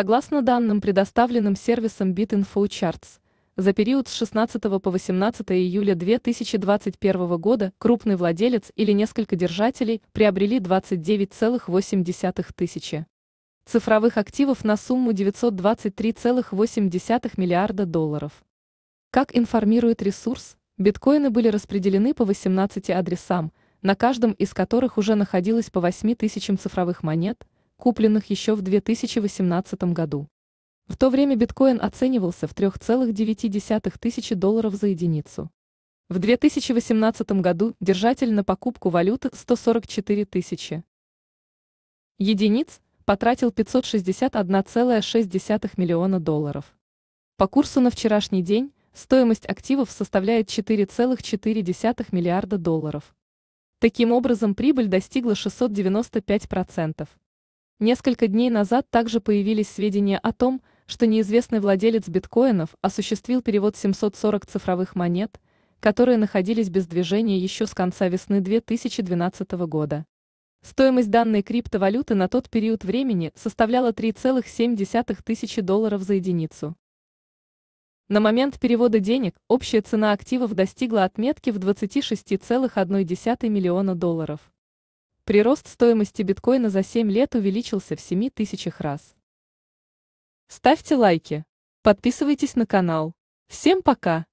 Согласно данным, предоставленным сервисом BitInfoCharts, за период с 16 по 18 июля 2021 года крупный владелец или несколько держателей приобрели 29,8 тысячи цифровых активов на сумму 923,8 миллиарда долларов. Как информирует ресурс, биткоины были распределены по 18 адресам, на каждом из которых уже находилось по 8 тысячам цифровых монет – купленных еще в 2018 году. В то время биткоин оценивался в 3,9 тысячи долларов за единицу. В 2018 году держатель на покупку валюты 144 тысячи единиц потратил 561,6 миллиона долларов. По курсу на вчерашний день стоимость активов составляет 4,4 миллиарда долларов. Таким образом, прибыль достигла 695%. Несколько дней назад также появились сведения о том, что неизвестный владелец биткоинов осуществил перевод 740 цифровых монет, которые находились без движения еще с конца весны 2012 года. Стоимость данной криптовалюты на тот период времени составляла 3,7 тысячи долларов за единицу. На момент перевода денег общая цена активов достигла отметки в 26,1 миллиона долларов. Прирост стоимости биткоина за 7 лет увеличился в 7 тысячах раз. Ставьте лайки. Подписывайтесь на канал. Всем пока!